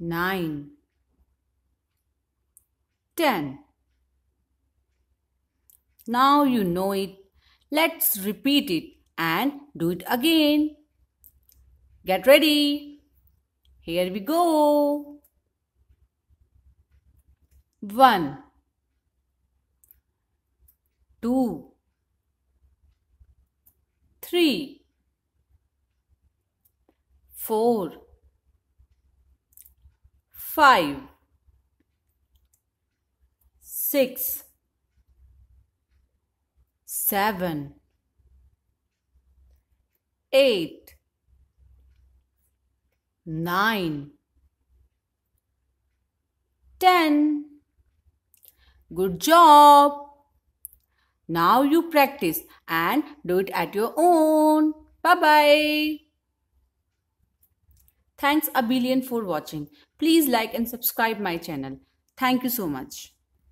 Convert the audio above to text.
nine, ten. Now you know it. Let's repeat it and do it again. Get ready. Here we go. One, two, three, four five, six, seven, eight, nine, ten. Good job! Now you practice and do it at your own. Bye bye. Thanks a billion for watching. Please like and subscribe my channel. Thank you so much.